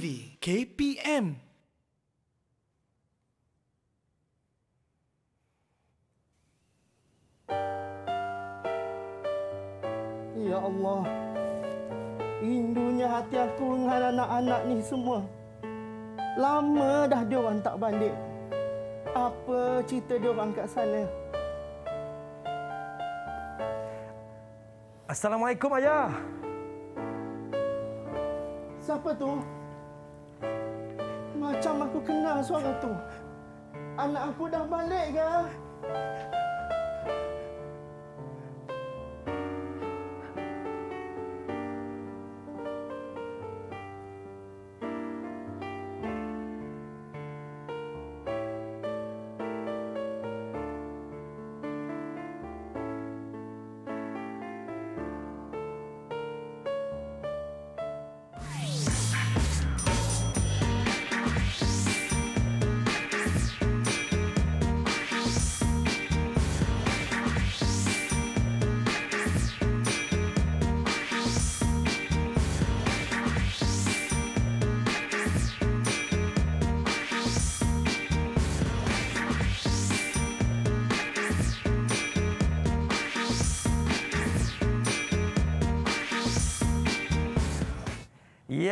TV KPM Ya Allah indunya hati aku dengan anak-anak ni semua Lama dah dia orang tak balik Apa cerita dia orang kat sana Assalamualaikum ayah Siapa tu? Macam aku kenal suara tu. Anak aku dah balik ke?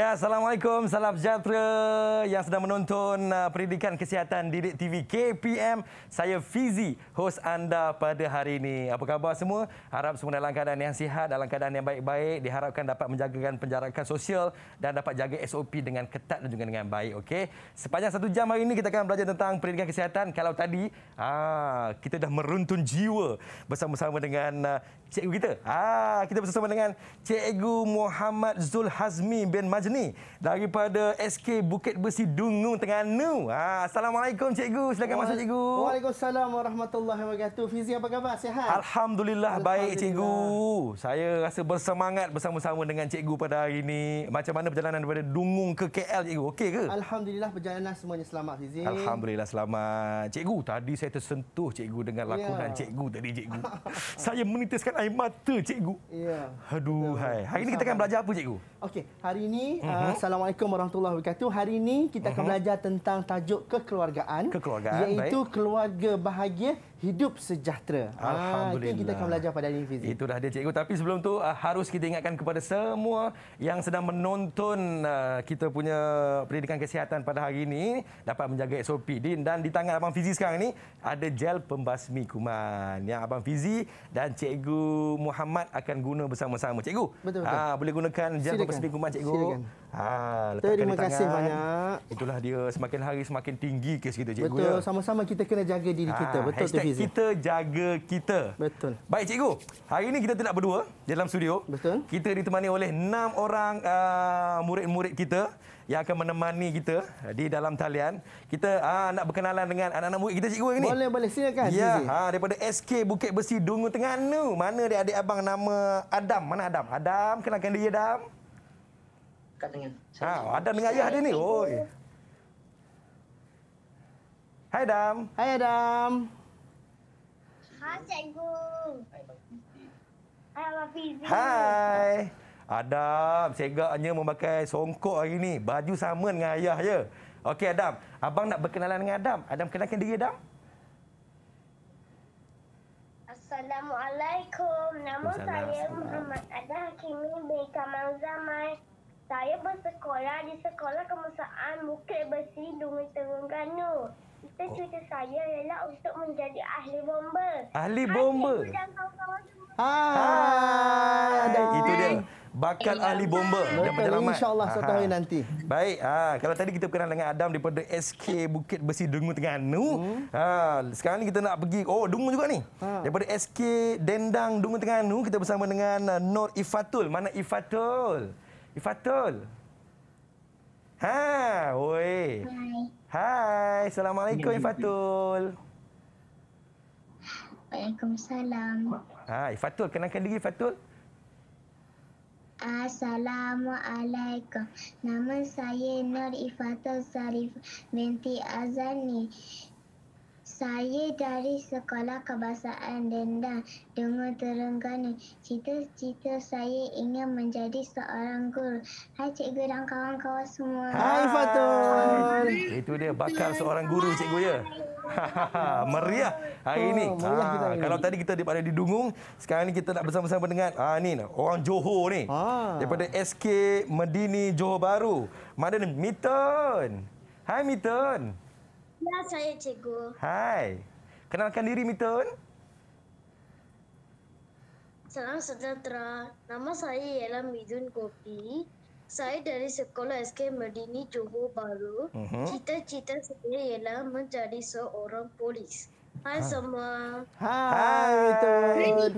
Assalamualaikum, salam sejahtera yang sedang menonton uh, Pendidikan Kesihatan Didik TV KPM. Saya Fizi, host anda pada hari ini. Apa khabar semua? Harap semua dalam keadaan yang sihat, dalam keadaan yang baik-baik. Diharapkan dapat menjagakan penjarakan sosial dan dapat jaga SOP dengan ketat dan juga dengan baik. Okay? Sepanjang satu jam hari ini kita akan belajar tentang Pendidikan Kesihatan. Kalau tadi ah, kita dah meruntun jiwa bersama-sama dengan uh, cikgu kita. Ha, kita bersama dengan Cikgu Muhammad Zul Hazmi bin Majni daripada SK Bukit Besi Dungu Tengganu. Ha, Assalamualaikum cikgu. Silakan Wa- masuk cikgu. Waalaikumsalam warahmatullahi wabarakatuh. Fizi apa khabar? Sihat? Alhamdulillah, baik cikgu. Saya rasa bersemangat bersama-sama dengan cikgu pada hari ini. Macam mana perjalanan daripada Dungu ke KL cikgu? Okey ke? Alhamdulillah perjalanan semuanya selamat Fizi. Alhamdulillah selamat. Cikgu, tadi saya tersentuh cikgu dengan lakonan yeah. cikgu tadi cikgu. saya menitiskan air mata cikgu. Ya. Aduh hai. Hari ini kita akan belajar apa cikgu? Okey, hari ini uh-huh. assalamualaikum warahmatullahi wabarakatuh. Hari ini kita akan uh-huh. belajar tentang tajuk kekeluargaan. Kekeluargaan. Iaitu baik. keluarga bahagia hidup sejahtera. Ah, Alhamdulillah. Itu kita akan belajar pada hari ini, Itu dah dia, cikgu. Tapi sebelum tu ah, harus kita ingatkan kepada semua yang sedang menonton ah, kita punya pendidikan kesihatan pada hari ini dapat menjaga SOP. Dan di tangan Abang Fizi sekarang ini ada gel pembasmi kuman yang Abang Fizi dan Cikgu Muhammad akan guna bersama-sama. Cikgu, Betul -betul. boleh gunakan gel Silakan. pembasmi kuman, Cikgu? Silakan. Ha, Terima kasih banyak. Itulah dia semakin hari semakin tinggi kes kita cikgu. Betul, ya. sama-sama kita kena jaga diri ha, kita. Ha, Betul tu ya? Kita jaga kita. Betul. Baik cikgu, hari ini kita tidak berdua dalam studio. Betul. Kita ditemani oleh enam orang uh, murid-murid kita yang akan menemani kita uh, di dalam talian. Kita uh, nak berkenalan dengan anak-anak murid kita cikgu ini. Boleh, boleh. Silakan Fizi. Ya, ha, daripada SK Bukit Besi Dungu Tengah. Nu. Mana dia adik abang nama Adam? Mana Adam? Adam, kenalkan dia Adam kat tengah. Ha, ah, ada dengan ayah dia ni. Oi. Hai Adam. Hai Adam. Hai cikgu. Hai Abang Fizi. Hai. Adam, segaknya memakai songkok hari ni. Baju sama dengan ayah je. Ya. Okey Adam, abang nak berkenalan dengan Adam. Adam kenalkan diri Adam. Assalamualaikum. Nama saya Muhammad Adam Kimi bin Kamal Zaman. Saya bersekolah di sekolah kemasaan Bukit Besi Dungu Terengganu. Cita-cita oh. saya ialah untuk menjadi ahli bomba. Ahli bomba. Hai. Hai. Hai. Itu dia. Bakat ahli bomba dan penyelamat. InsyaAllah satu hari nanti. Baik. Ha, kalau tadi kita berkenalan dengan Adam daripada SK Bukit Besi Dungu Terengganu. Hmm. Ha, sekarang ni kita nak pergi. Oh, Dungu juga ni. Ha. Daripada SK Dendang Dungu Terengganu. Kita bersama dengan uh, Nur Ifatul. Mana Ifatul. Ifatul. Ha, oi. Hai. Hai, Assalamualaikum Ifatul. Waalaikumsalam. Hai, Ifatul kenalkan diri Ifatul. Assalamualaikum. Nama saya Nur Ifatul Sarif binti Azani. Saya dari sekolah kebangsaan rendah Dengan Terengganu. Cita-cita saya ingin menjadi seorang guru. Hai cikgu dan kawan-kawan semua. Hai Fatul. Itu dia bakal seorang guru cikgu ya. Meriah hari oh, ini. Ha, kalau tadi kita daripada di Dungung, sekarang ini kita nak bersama-sama dengan ha, ah, ini orang Johor ni. Ah. Daripada SK Medini Johor Baru. Mana ni? Miton. Hai Miton. Ya, saya cikgu. Hai. Kenalkan diri, Mitun. Salam sejahtera. Nama saya ialah Mitun Kopi. Saya dari sekolah SK Medini Johor Bahru. Uh-huh. Cita-cita saya ialah menjadi seorang polis. Hai semua. Hai Tun.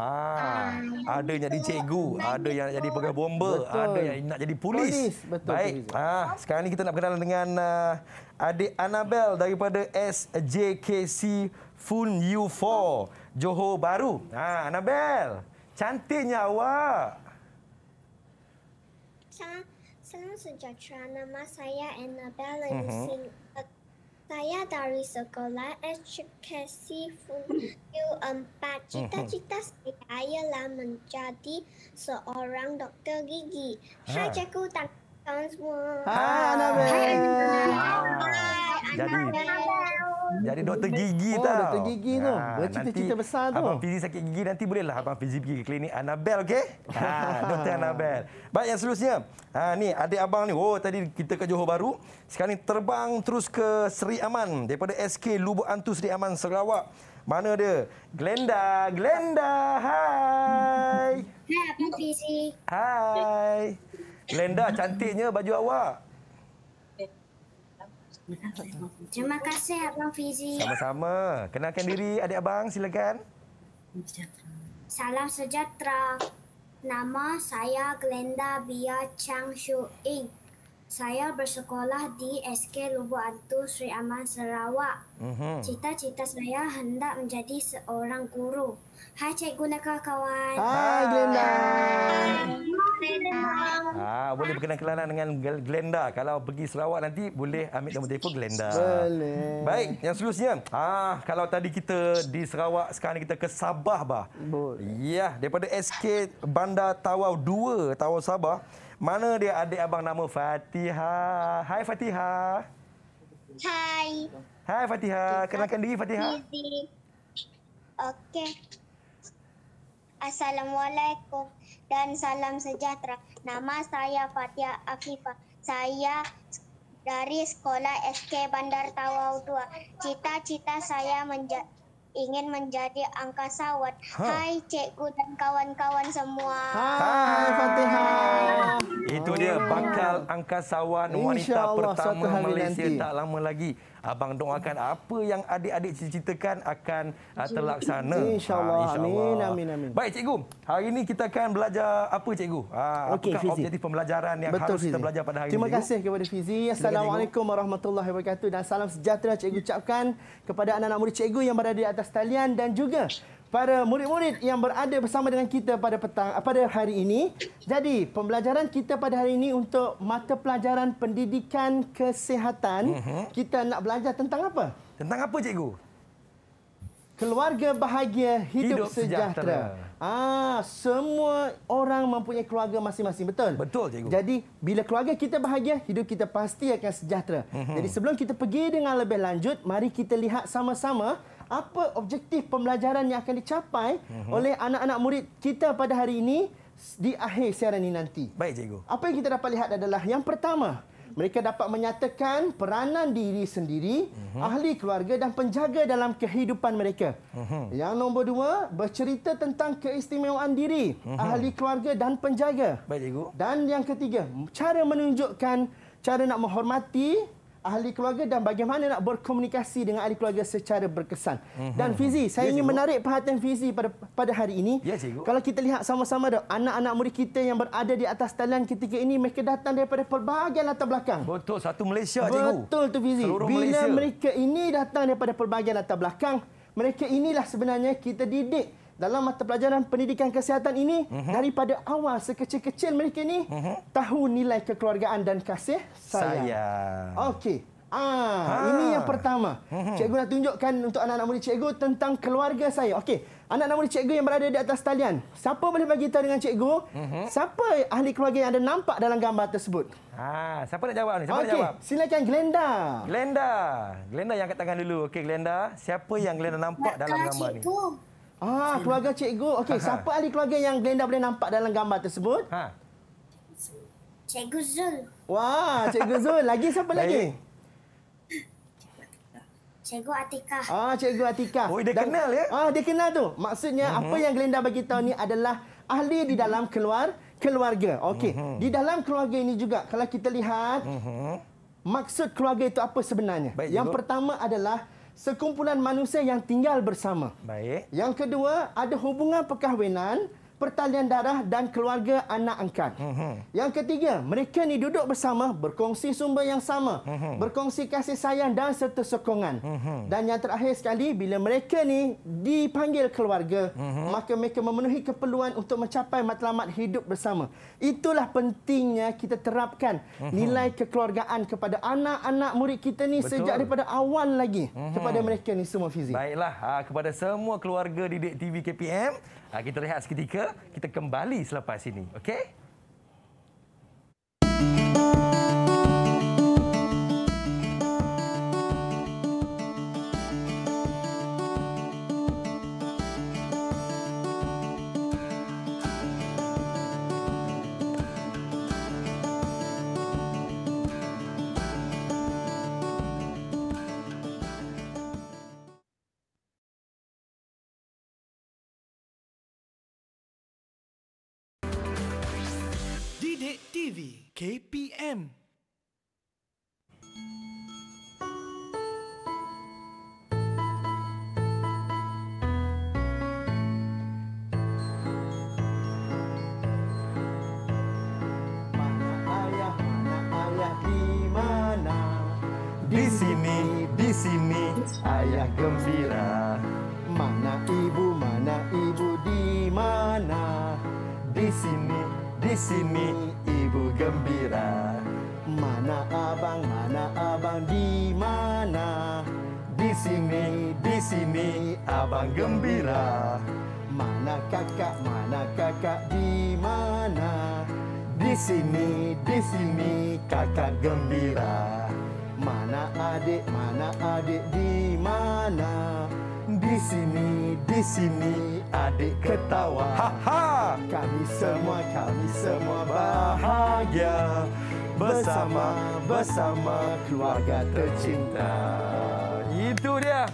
Hai Ada yang jadi cikgu, ada yang nak jadi pegawai bomba, ada yang nak jadi polis. polis. Betul. Baik. Ha, sekarang ni kita nak berkenalan dengan uh, adik Annabel daripada SJKC Fun U4 Johor Baru. Ha, ah, Annabel. Cantiknya awak. Salam sejahtera. Nama saya Annabel. Mhm. Uh-huh saya dari sekolah HKC Fungsi 4. Cita-cita saya ialah menjadi seorang doktor gigi. Ha. Ah. Hai tak Hai Anabel. Hai. Jadi jadi doktor gigi oh, tau. doktor gigi tu. Ha, Cerita-cerita besar tu. Abang Fizi sakit gigi nanti bolehlah Abang Fizi pergi ke klinik Anabel, okey? Ha, doktor Anabel. Baik, yang seterusnya. Ha, ni adik abang ni. Oh, tadi kita ke Johor Baru. Sekarang ni terbang terus ke Seri Aman. Daripada SK Lubuk Antu Seri Aman, Sarawak. Mana dia? Glenda, Glenda. Hai. Hai, Abang Fizi. Hai. Glenda, cantiknya baju awak. Terima kasih Abang Fizi. Sama-sama. Kenalkan diri adik abang, silakan. Salam sejahtera. Nama saya Glenda Bia Chang Shu Ing. Saya bersekolah di SK Lubuk Antu Sri Aman Sarawak. Mhm. Cita-cita saya hendak menjadi seorang guru. Hai cikgu dan kawan-kawan. Hai Glenda. Ah, boleh berkenalan dengan Glenda. Kalau pergi Sarawak nanti boleh ambil nombor telefon Glenda. Boleh. Baik, yang seterusnya. Ah, kalau tadi kita di Sarawak, sekarang kita ke Sabah bah. Boleh. Ya, daripada SK Bandar Tawau 2, Tawau Sabah. Mana dia adik abang nama Fatiha? Hai Fatiha. Hai. Hai Fatiha, kenalkan diri Fatiha. Okey. Assalamualaikum dan salam sejahtera. Nama saya Fatia Afifa. Saya dari sekolah SK Bandar Tawau 2. Cita-cita saya menja- ingin menjadi angkasawan. Huh. Ha. Hai cikgu dan kawan-kawan semua. Hai Fatiha. Itu dia bakal angkasawan wanita pertama Malaysia nanti. tak lama lagi. Abang doakan apa yang adik-adik ceritakan akan uh, terlaksana. Ah, InsyaAllah. Insya amin, amin, amin. Baik, cikgu. Hari ini kita akan belajar apa, cikgu? Ah, okay, Apakah fizik. objektif pembelajaran yang Betul, harus fizik. kita belajar pada hari Terima ini, Terima kasih kepada Fizi. Assalamualaikum warahmatullahi wabarakatuh. Dan salam sejahtera cikgu ucapkan kepada anak-anak murid cikgu yang berada di atas talian dan juga para murid-murid yang berada bersama dengan kita pada petang pada hari ini. Jadi, pembelajaran kita pada hari ini untuk mata pelajaran pendidikan kesihatan, mm-hmm. kita nak belajar tentang apa? Tentang apa, cikgu? Keluarga bahagia, hidup, hidup sejahtera. sejahtera. Ah, semua orang mempunyai keluarga masing-masing, betul? Betul, cikgu. Jadi, bila keluarga kita bahagia, hidup kita pasti akan sejahtera. Mm-hmm. Jadi, sebelum kita pergi dengan lebih lanjut, mari kita lihat sama-sama apa objektif pembelajaran yang akan dicapai mm-hmm. oleh anak-anak murid kita pada hari ini di akhir siaran ini nanti. Baik, cikgu. Apa yang kita dapat lihat adalah yang pertama, mereka dapat menyatakan peranan diri sendiri, uh-huh. ahli keluarga dan penjaga dalam kehidupan mereka. Uh-huh. Yang nombor dua, bercerita tentang keistimewaan diri, uh-huh. ahli keluarga dan penjaga. Baik, Cikgu. Dan yang ketiga, cara menunjukkan cara nak menghormati ahli keluarga dan bagaimana nak berkomunikasi dengan ahli keluarga secara berkesan. Mm-hmm. Dan Fizi, saya yes, ingin cikgu. menarik perhatian Fizi pada pada hari ini. Yes, Kalau kita lihat sama-sama dah anak-anak murid kita yang berada di atas talian ketika ini mereka datang daripada pelbagai latar belakang. Betul, satu Malaysia cikgu. Betul tu Fizi. Seluruh Bila Malaysia. mereka ini datang daripada pelbagai latar belakang, mereka inilah sebenarnya kita didik dalam mata pelajaran pendidikan kesihatan ini uh-huh. daripada awal sekecil-kecil mereka ni uh-huh. tahu nilai kekeluargaan dan kasih sayang. Saya. Okey. Ah, ha. ini yang pertama. Uh-huh. Cikgu nak tunjukkan untuk anak-anak murid cikgu tentang keluarga saya. Okey. Anak-anak murid cikgu yang berada di atas talian. Siapa boleh bagi tahu dengan cikgu? Uh-huh. Siapa ahli keluarga yang ada nampak dalam gambar tersebut? Ha, siapa nak jawab ni? Siapa okay. nak jawab? Silakan Glenda. Glenda. Glenda yang angkat tangan dulu. Okey Glenda, siapa yang Glenda nampak Bakal dalam gambar cikgu. ni? Ah, hmm. keluarga cikgu. Okey, ha, ha. siapa ahli keluarga yang Glenda boleh nampak dalam gambar tersebut? Ha. Cikgu Zul. Wah, Cikgu Zul. Lagi siapa lagi? Cikgu Atika. Ah, Cikgu Atika. Oh, dia kenal ya? Ah, dia kenal tu. Maksudnya mm -hmm. apa yang Glenda bagi tahu ni adalah ahli di dalam keluar keluarga. Okey. Mm -hmm. Di dalam keluarga ini juga kalau kita lihat, mm -hmm. Maksud keluarga itu apa sebenarnya? Baik, yang pertama adalah sekumpulan manusia yang tinggal bersama. Baik. Yang kedua, ada hubungan perkahwinan pertalian darah dan keluarga anak angkat. Mm -hmm. Yang ketiga, mereka ni duduk bersama, berkongsi sumber yang sama, mm -hmm. berkongsi kasih sayang dan serta sokongan. Mm -hmm. Dan yang terakhir sekali, bila mereka ni dipanggil keluarga, mm -hmm. maka mereka memenuhi keperluan untuk mencapai matlamat hidup bersama. Itulah pentingnya kita terapkan mm -hmm. nilai kekeluargaan kepada anak-anak murid kita ni Betul. sejak daripada awal lagi mm -hmm. kepada mereka ni semua fizik. Baiklah, ah, kepada semua keluarga di Dek TV KPM, Ha, kita rehat seketika, kita kembali selepas ini. Okey? ayah gembira mana ibu mana ibu di mana di sini di sini ibu gembira mana abang mana abang di mana di sini di sini abang gembira tertawa Ha-ha. Kami semua, kami semua bahagia Bersama, bersama keluarga tercinta Itu dia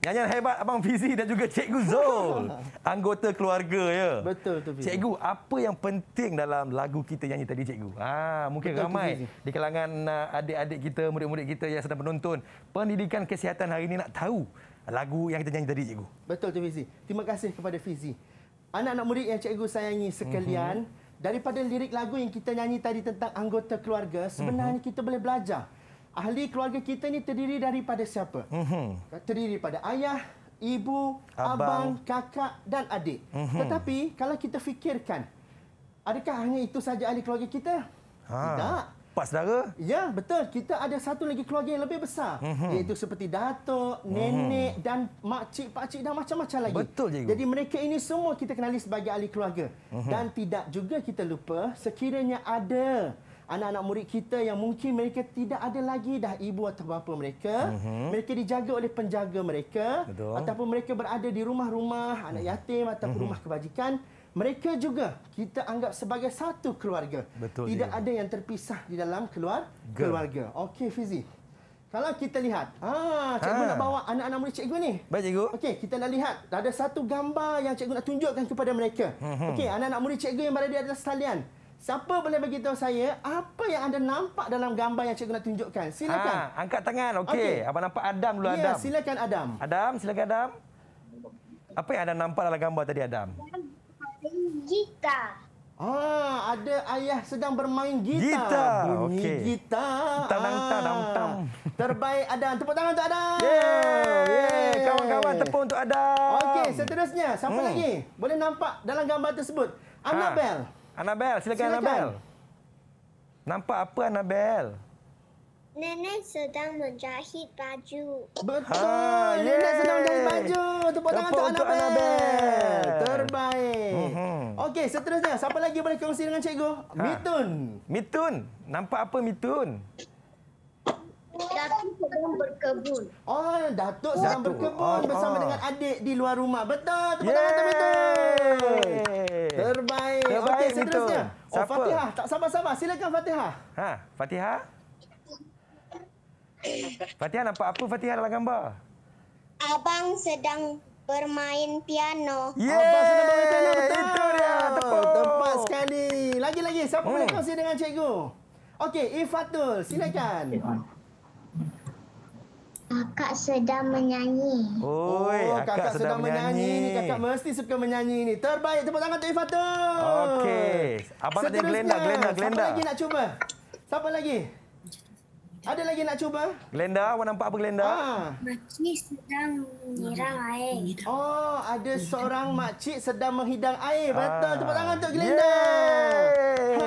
Nyanyian hebat Abang Fizi dan juga Cikgu Zul. Anggota keluarga, ya? Betul, betul. Fizi. Cikgu, apa yang penting dalam lagu kita nyanyi tadi, Cikgu? Ha, mungkin betul, ramai di kalangan uh, adik-adik kita, murid-murid kita yang sedang menonton. Pendidikan kesihatan hari ini nak tahu lagu yang kita nyanyi tadi, Cikgu. Betul, tu Fizi. Terima kasih kepada Fizi anak-anak murid yang cikgu sayangi sekalian, mm-hmm. daripada lirik lagu yang kita nyanyi tadi tentang anggota keluarga, sebenarnya mm-hmm. kita boleh belajar ahli keluarga kita ni terdiri daripada siapa? Mm-hmm. Terdiri daripada ayah, ibu, abang, abang kakak dan adik. Mm-hmm. Tetapi kalau kita fikirkan, adakah hanya itu saja ahli keluarga kita? Ha. Tidak. Pak saudara? Ya, betul. Kita ada satu lagi keluarga yang lebih besar. Mm-hmm. Iaitu seperti datuk, mhm. nenek mm-hmm. dan makcik, pakcik dan macam-macam lagi. Betul, cikgu. Jadi mereka ini semua kita kenali sebagai ahli keluarga. Mm-hmm. Dan tidak juga kita lupa sekiranya ada anak-anak murid kita yang mungkin mereka tidak ada lagi dah ibu atau bapa mereka. Mm-hmm. Mereka dijaga oleh penjaga mereka. Betul. Ataupun mereka berada di rumah-rumah anak mhm. yatim ataupun mm-hmm. rumah kebajikan mereka juga kita anggap sebagai satu keluarga. Betul Tidak dia. ada yang terpisah di dalam keluar, keluarga. Okey Fizi. Kalau kita lihat, ah cikgu ha. nak bawa anak-anak murid cikgu ni. Baik cikgu. Okey, kita nak lihat ada satu gambar yang cikgu nak tunjukkan kepada mereka. Mhm. Okey, anak-anak murid cikgu yang berada di atas talian. Siapa boleh beritahu saya apa yang anda nampak dalam gambar yang cikgu nak tunjukkan? Silakan. Ha, angkat tangan. Okey. Okay. Apa nampak Adam dulu ya, Adam? Ya, silakan Adam. Adam, silakan Adam. Apa yang anda nampak dalam gambar tadi Adam? Ya. Gita. Ah, ada ayah sedang bermain gitar. Gitar. Bunyi okay. gitar. Tang tang tang ah. Terbaik ada tepuk tangan untuk ada. Yeay. Kawan-kawan tepuk untuk ada. Okey, seterusnya siapa hmm. lagi? Boleh nampak dalam gambar tersebut. Annabel. Ha. Annabel, silakan, silakan. Annabel. Nampak apa Annabel? Nenek sedang menjahit baju. Betul. Ha, Nenek sedang menjahit baju. Tepuk tangan untuk Anabel. Anabel. Terbaik. Uh mhm. -huh. Okey, seterusnya. Siapa lagi boleh kongsi dengan cikgu? Ha. Mitun. Mitun. Nampak apa Mitun? Datuk sedang berkebun. Oh, Datuk sedang Datuk. berkebun bersama oh. dengan adik di luar rumah. Betul. Tepuk tangan untuk Mitun. Terbaik. Terbaik okay, seterusnya. Oh, Fatihah. Tak sabar-sabar. Silakan Fatihah. Ha, Fatihah. Fatihah nampak apa Fatihah dalam gambar? Abang sedang bermain piano. Yeay! Abang sedang bermain piano, betul! Itu dia, tepuk! Tempat sekali! Lagi-lagi, siapa oh. boleh kongsi dengan cikgu? Okey, Ifatul, silakan. Kakak sedang menyanyi. Oh, kakak, kakak sedang, sedang menyanyi. menyanyi. Kakak mesti suka menyanyi ini. Terbaik, tepuk tangan untuk Ifatul! Okey. Abang ada Glenda, Glenda, Glenda. Siapa lagi nak cuba? Siapa lagi? Ada lagi nak cuba? Glenda, awak nampak apa Glenda? Ah. Makcik sedang menghidang air. Oh, ada seorang makcik sedang menghidang air. Betul. Tepuk ah. tangan untuk Glenda. Ha,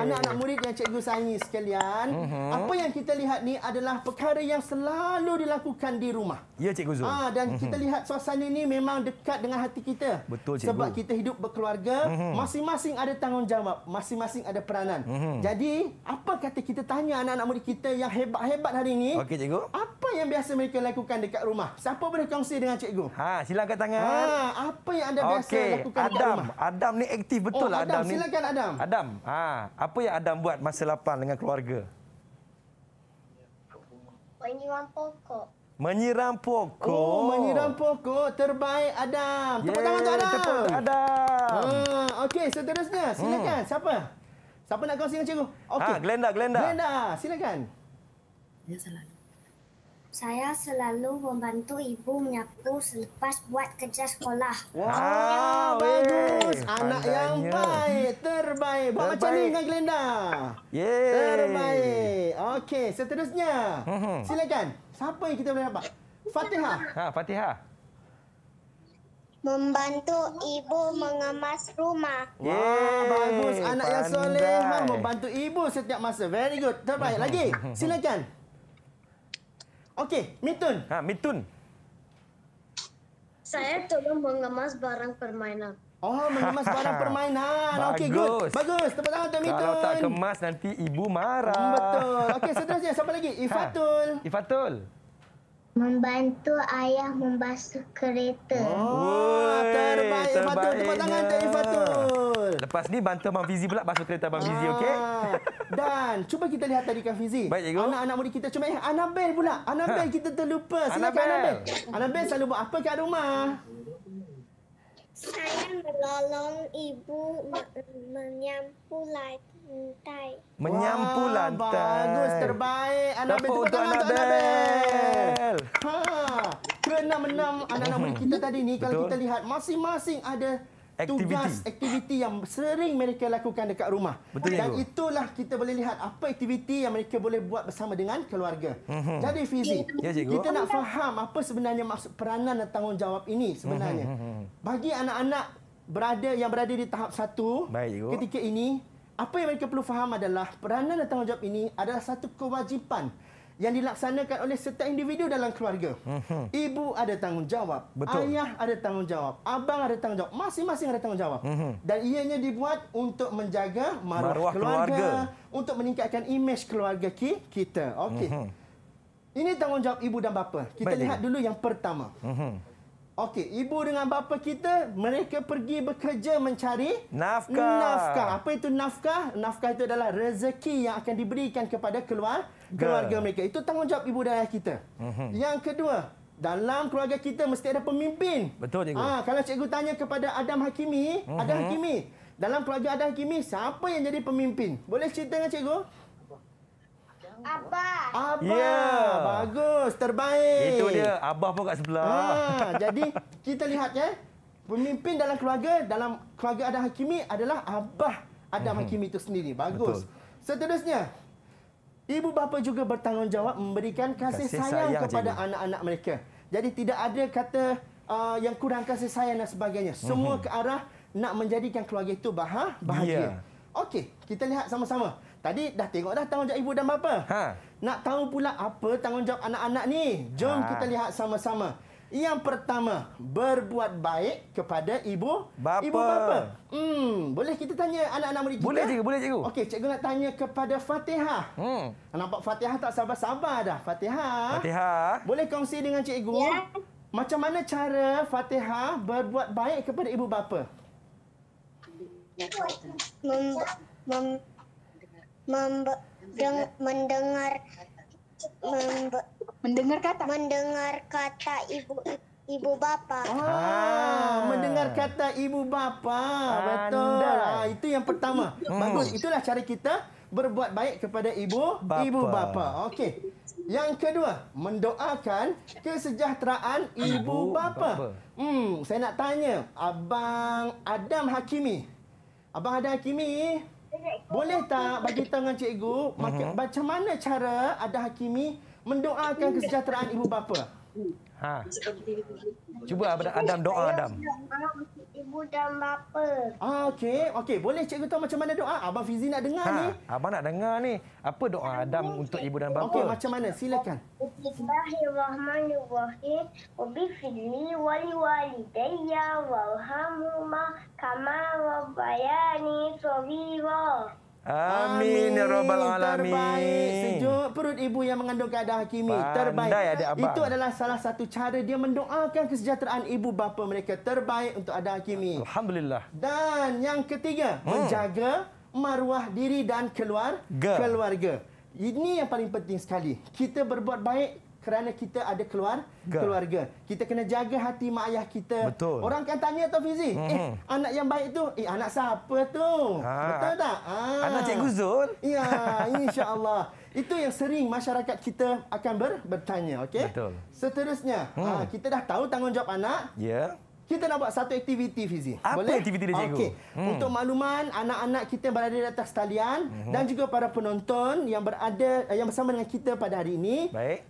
anak-anak murid yang cikgu sayangi sekalian. Uh mhm. -huh. Apa yang kita lihat ni adalah perkara yang selalu dilakukan di rumah. Ya, cikgu Zul. Ah, dan uh mhm. -huh. kita lihat suasana ini memang dekat dengan hati kita. Betul, cikgu. Sebab kita hidup berkeluarga, mhm. masing-masing uh -huh. ada tanggungjawab, masing-masing ada peranan. Uh -huh. Jadi, apa kata kita tanya anak-anak murid kita kita yang hebat-hebat hari ini. Okey cikgu. Apa yang biasa mereka lakukan dekat rumah? Siapa boleh kongsi dengan cikgu? Ha, silakan tangan. Ha, apa yang anda biasa lakukan Adam. dekat rumah? Adam, Adam ni aktif betul oh, lah Adam, Adam ni. Silakan Adam. Adam. Ha, apa yang Adam buat masa lapang dengan keluarga? Menyiram pokok. Menyiram pokok. Oh, menyiram pokok terbaik Adam. Tepuk tangan untuk Adam. Tepuk tangan Adam. Ha, okey, seterusnya silakan. Hmm. Siapa? Siapa nak kongsi dengan cikgu? Ha, okey. Ha, Glenda, Glenda. Glenda, silakan. Ya selalu. Saya selalu membantu ibu menyapu selepas buat kerja sekolah. wow, wow, ah, bagus. Wey. Anak Pandanya. yang baik, terbaik. Buat terbaik. macam ni dengan Glenda. Yeay. Terbaik. Okey, seterusnya. Hmm. Silakan. Siapa yang kita boleh dapat? Fatihah. Ha, Fatihah. Membantu ibu mengemas rumah. Wah, wow, bagus. Anak Pandai. yang soleh. Ha, membantu ibu setiap masa. Very good. Terbaik lagi. Hmm. Silakan. Okey, Mitun. Ha, Mitun. Saya tolong mengemas barang permainan. Oh, mengemas barang permainan. Okey, good. Bagus. Tepat tangan untuk Mitun. Kalau tak kemas, nanti ibu marah. Betul. Okey, seterusnya. Siapa lagi? Ha. Ifatul. Ha. Ifatul. Membantu ayah membasuh kereta. Oh, terbaik. terbaik. tepat tangan untuk Ifatul. Lepas ni bantu Abang Fizi pula masuk kereta Abang Fizi, ah, okey? Dan cuba kita lihat tadi Kak Fizi. Anak-anak murid kita cuma eh, Anabel pula. Anabel ha. kita terlupa. Silakan Anabel. Anabel selalu buat apa kat rumah? Saya menolong ibu menyampu lantai. Menyampu lantai. Wah, bagus, terbaik. Anabel, tepuk tangan untuk Anabel. Ha. Kena menang anak-anak murid kita tadi ni. Kalau kita lihat, masing-masing ada Tugas aktiviti yang sering mereka lakukan dekat rumah. Betul Dan itu. itulah kita boleh lihat apa aktiviti yang mereka boleh buat bersama dengan keluarga. Mm-hmm. Jadi Fizi, ya, ya kita nak faham apa sebenarnya maksud peranan dan tanggungjawab ini sebenarnya. Mm-hmm. Bagi anak-anak berada yang berada di tahap satu Baik, ketika ini, apa yang mereka perlu faham adalah peranan dan tanggungjawab ini adalah satu kewajipan yang dilaksanakan oleh setiap individu dalam keluarga. Uh-huh. Ibu ada tanggungjawab, Betul. ayah ada tanggungjawab, abang ada tanggungjawab, masing-masing ada tanggungjawab. Uh-huh. Dan ianya dibuat untuk menjaga maruah, maruah keluarga, keluarga, untuk meningkatkan imej keluarga kita. Okey. Uh-huh. Ini tanggungjawab ibu dan bapa. Kita Baik lihat dia. dulu yang pertama. Uh-huh. Okey, ibu dengan bapa kita, mereka pergi bekerja mencari nafkah. Nafkah. Apa itu nafkah? Nafkah itu adalah rezeki yang akan diberikan kepada keluar, keluarga mereka. Itu tanggungjawab ibu dan ayah kita. Mm-hmm. Yang kedua, dalam keluarga kita mesti ada pemimpin. Betul, cikgu. ha, kalau cikgu tanya kepada Adam Hakimi, mm-hmm. Adam mhm. Hakimi, dalam keluarga Adam Hakimi, siapa yang jadi pemimpin? Boleh cerita dengan cikgu? Abah. Abah. Ya, yeah. bagus, terbaik. Itu dia, abah pun kat sebelah. Ha, jadi kita lihat ya. Pemimpin dalam keluarga, dalam keluarga Adam Hakimi adalah abah Adam hmm. Hakimi itu sendiri. Bagus. Betul. Seterusnya, ibu bapa juga bertanggungjawab memberikan kasih, kasih sayang, sayang kepada anak-anak mereka. Jadi tidak ada kata uh, yang kurang kasih sayang dan sebagainya. Semua hmm. ke arah nak menjadikan keluarga itu bahagia. Yeah. Okey, kita lihat sama-sama. Tadi dah tengok dah tanggungjawab ibu dan bapa. Ha. Nak tahu pula apa tanggungjawab anak-anak ni? Jom ha. kita lihat sama-sama. Yang pertama, berbuat baik kepada ibu bapa. Ibu bapa. Hmm, boleh kita tanya anak-anak murid kita? Boleh cikgu, boleh cikgu. Okey, cikgu nak tanya kepada Fatihah. Hmm. Nampak Fatihah tak sabar-sabar dah. Fatihah. Fatihah. Boleh kongsi dengan cikgu? Ya. Macam mana cara Fatihah berbuat baik kepada ibu bapa? Mem, mem, mendeng mendengar mendengar kata mendengar kata ibu ibu bapa ah, ah mendengar kata ibu bapa betul ah, itu yang pertama hmm. bagus itulah cara kita berbuat baik kepada ibu bapa. ibu bapa okey yang kedua mendoakan kesejahteraan ibu bapa hmm saya nak tanya abang Adam Hakimi abang Adam Hakimi boleh tak bagi tangan cikgu? Maka, mhm. Macam mana cara ada Hakimi mendoakan kesejahteraan ibu bapa? Ha. Cuba Adam, Adam doa Adam. Ibu dah lapar. Ah, okey. Okey, boleh cikgu tahu macam mana doa? Abang Fizi nak dengar ha. ni. Abang nak dengar ni. Apa doa Adam okay. untuk ibu dan bapa? Okey, macam mana? Silakan. Bismillahirrahmanirrahim. Ubi fili wali wali daya warhamu ma kamar wabayani sobiwa. Amin ya rabbal alamin. Sejuk perut ibu yang mengandung keadaan hakimi Pandai terbaik. Itu adalah salah satu cara dia mendoakan kesejahteraan ibu bapa mereka terbaik untuk ada hakimi. Alhamdulillah. Dan yang ketiga, hmm. menjaga maruah diri dan keluar, keluarga. Ini yang paling penting sekali. Kita berbuat baik kerana kita ada keluar Gak. Kan. keluarga. Kita kena jaga hati mak ayah kita. Betul. Orang kan tanya tau Fizi, mm -hmm. eh mhm. anak yang baik tu, eh anak siapa tu? Ha. Betul tak? Ha. Anak Cikgu Zul. Ya, insyaAllah. Itu yang sering masyarakat kita akan ber bertanya, okey? Betul. Seterusnya, ha, hmm. ha, kita dah tahu tanggungjawab anak. Ya. Yeah. Kita nak buat satu aktiviti, Fizi. Apa Boleh? aktiviti dia, Cikgu? Okay. Hmm. Untuk makluman anak-anak kita berada di atas talian -hmm. dan juga para penonton yang berada yang bersama dengan kita pada hari ini. Baik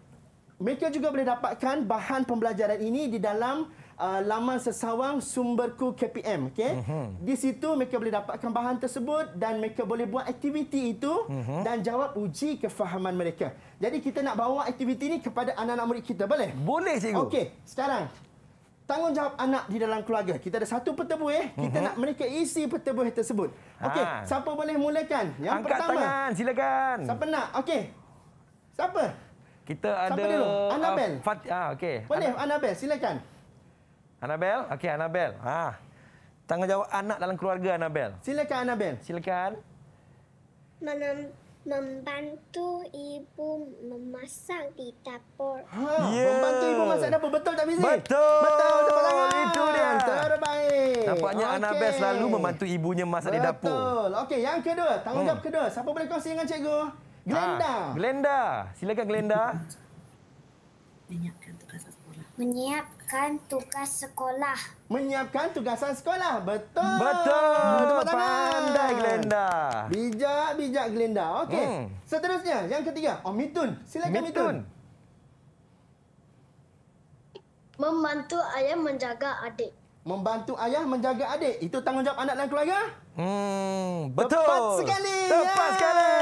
mereka juga boleh dapatkan bahan pembelajaran ini di dalam uh, laman sesawang sumberku KPM Okay? uh-huh. Mhm. di situ mereka boleh dapatkan bahan tersebut dan mereka boleh buat aktiviti itu uh-huh. dan jawab uji kefahaman mereka jadi kita nak bawa aktiviti ini kepada anak-anak murid kita boleh boleh cikgu okey sekarang tanggungjawab anak di dalam keluarga kita ada satu peta buih kita uh-huh. nak mereka isi peta buih tersebut okey ah. siapa boleh mulakan yang angkat pertama angkat tangan silakan siapa nak okey siapa kita ada Anabel. Uh, Fat ah okey. Boleh An Anabel silakan. Anabel? Okey Anabel. Ah. Ha. Tanggungjawab anak dalam keluarga Anabel. Silakan Anabel. Silakan. Menem membantu ibu memasak di dapur. Ha, yeah. membantu ibu masak dapur betul tak Bizi? Betul. Betul terpelanggan. Itu dia. Terbaik. Nampaknya okay. Anabel selalu membantu ibunya masak di dapur. Betul. Okey, yang kedua, tanggungjawab hmm. kedua. Siapa boleh kongsi dengan cikgu? Glenda. Ha. Glenda. Silakan Glenda. Menyiapkan tugas sekolah. Menyiapkan tugasan sekolah. Betul. Betul. Tepat tangan. Pandai Glenda. Bijak-bijak Glenda. Okey. Hmm. Seterusnya, yang ketiga. Oh, Mitun. Silakan Mitun. Mitun. Membantu ayah menjaga adik membantu ayah menjaga adik. Itu tanggungjawab anak dan keluarga? Hmm, betul. Tepat sekali. Tepat ya. sekali.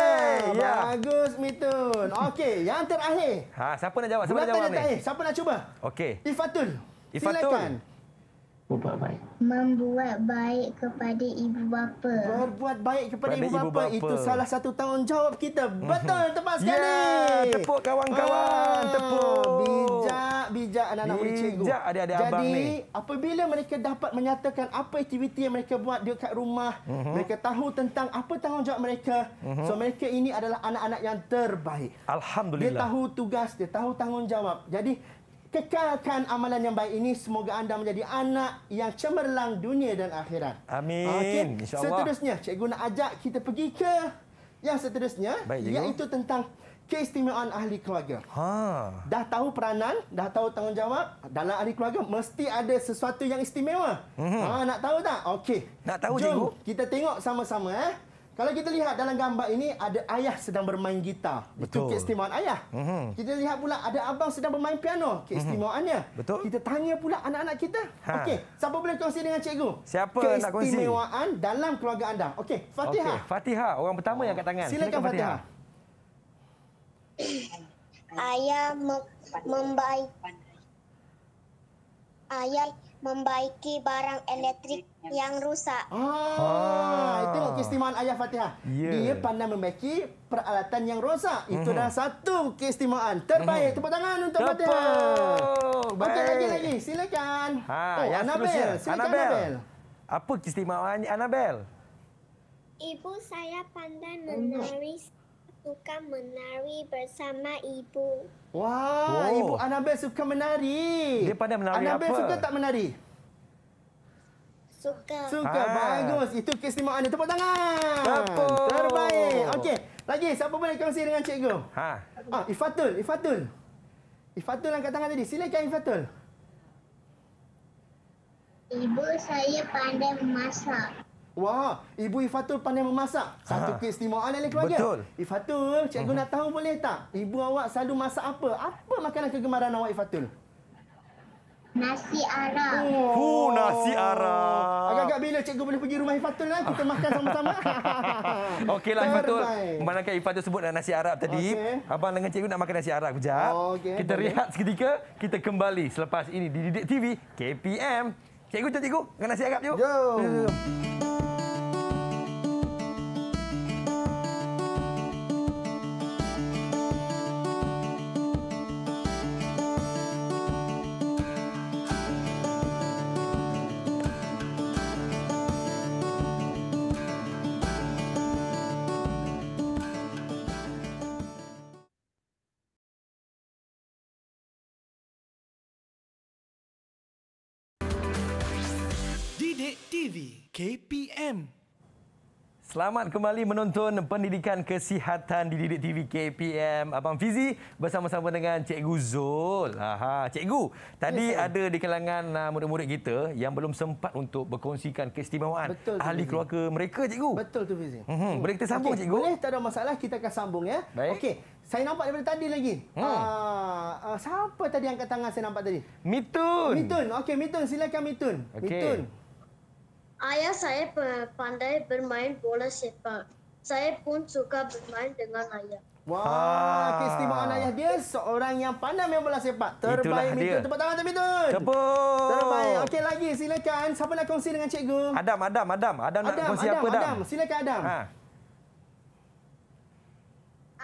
Ya. Bagus, Mitun. Okey, yang terakhir. Ha, siapa nak jawab? Siapa nak jawab ni? Terakhir. Siapa nak cuba? Okey. Ifatul. Ifatul. Silakan berbuat baik. Membuat baik kepada ibu bapa. Berbuat baik kepada ibu bapa, ibu bapa itu salah satu tanggungjawab kita. Mhm. Betul tepat sekali. Yeah. Tepuk kawan-kawan, oh. tepuk bijak-bijak anak-anak murid cikgu. Bijak adik-adik abang ni. Jadi apabila mereka dapat menyatakan apa aktiviti yang mereka buat dekat rumah, uh mhm. -huh. mereka tahu tentang apa tanggungjawab mereka. Uh mhm. -huh. So mereka ini adalah anak-anak yang terbaik. Alhamdulillah. Dia tahu tugas, dia tahu tanggungjawab. Jadi kekalkan amalan yang baik ini semoga anda menjadi anak yang cemerlang dunia dan akhirat. Amin. Okay. insya Seterusnya, cikgu nak ajak kita pergi ke yang seterusnya baik, iaitu tentang keistimewaan ahli keluarga. Ha. Dah tahu peranan, dah tahu tanggungjawab dalam ahli keluarga mesti ada sesuatu yang istimewa. Mm-hmm. Ha nak tahu tak? Okey. Nak tahu Jom, cikgu. Kita tengok sama-sama eh. Kalau kita lihat dalam gambar ini ada ayah sedang bermain gitar. Betul. Itu keistimewaan ayah. Mm -hmm. Kita lihat pula ada abang sedang bermain piano. Keistimewaannya. Mm -hmm. Betul. Kita tanya pula anak-anak kita. Ha. Okey, siapa boleh kongsi dengan cikgu? Siapa nak kongsi? Keistimewaan dalam keluarga anda. Okey, Fatihah. Okay. Fatihah, orang pertama yang angkat tangan. Silakan, Silakan Fatihah. Ayah mem membaik. Ayah membaiki barang elektrik yang rusak. Ah, itu ah. tengok keistimewaan ayah Fatihah. Yeah. Dia pandai membaiki peralatan yang rosak. Itu mm -hmm. dah satu keistimewaan. Terbaik. Mm -hmm. Tepuk tangan untuk Tepuk. Fatihah. Baik. Okey, lagi-lagi. Silakan. Ha, oh, yang Anabel. Silakan Anabel. Anabel. Apa keistimewaan Anabel? Ibu saya pandai menari suka menari bersama ibu. Wah, wow. Oh. ibu Anabel suka menari. Dia pandai menari Anabel apa? Anabel suka tak menari? Suka. Suka. Ha. Bagus. Itu keistimewaan dia. Tepuk tangan. Apa? Terbaik. Okey. Lagi, siapa boleh kongsi dengan cikgu? Ha. Ah, Ifatul. Ifatul. Ifatul angkat tangan tadi. Silakan Ifatul. Ibu saya pandai memasak. Wah, wow, Ibu Ifatul pandai memasak. Satu ha. keistimewaan dari keluarga. Betul. Ifatul, cikgu uh mhm. -huh. nak tahu boleh tak? Ibu awak selalu masak apa? Apa makanan kegemaran awak Ifatul? Nasi arah. Oh, Fuh, nasi arah. Agak-agak bila cikgu boleh pergi rumah Ifatul lah. Kita makan sama-sama. Okeylah Ifatul. Memandangkan Ifatul sebut nasi Arab tadi. Okay. Abang dengan cikgu nak makan nasi arah sekejap. Okay, kita boleh. rehat seketika. Kita kembali selepas ini di Didik TV KPM. Cikgu, cikgu, dengan nasi arah. Jom. Jom. Sidik TV KPM Selamat kembali menonton Pendidikan Kesihatan di Didik TV KPM. Abang Fizi bersama-sama dengan Cikgu Zul. Aha, Cikgu, tadi yes, ada di kalangan ah, murid-murid kita yang belum sempat untuk berkongsikan keistimewaan Betul ahli tu, keluarga Fizi. mereka, Cikgu. Betul tu Fizi. Mm -hmm. Boleh kita sambung, okay. Cikgu? Boleh, tak ada masalah. Kita akan sambung. ya. Baik. Okay. Saya nampak daripada tadi lagi. Hmm. Uh, uh, siapa tadi angkat tangan saya nampak tadi? Mitun. Mitun. Okay Mitun. Silakan, Mitun. Okay. Mitun. Ayah saya pandai bermain bola sepak. Saya pun suka bermain dengan ayah. Wah, ah. keistimewaan ayah dia seorang yang pandai main bola sepak. Terbaik Mitun. Tepuk tangan Mitun. Tepuk. Terbaik. Okey lagi silakan. Siapa nak kongsi dengan cikgu? Adam, Adam, Adam. Adam, Adam nak kongsi Adam, apa Adam? Adam, silakan Adam. Ha.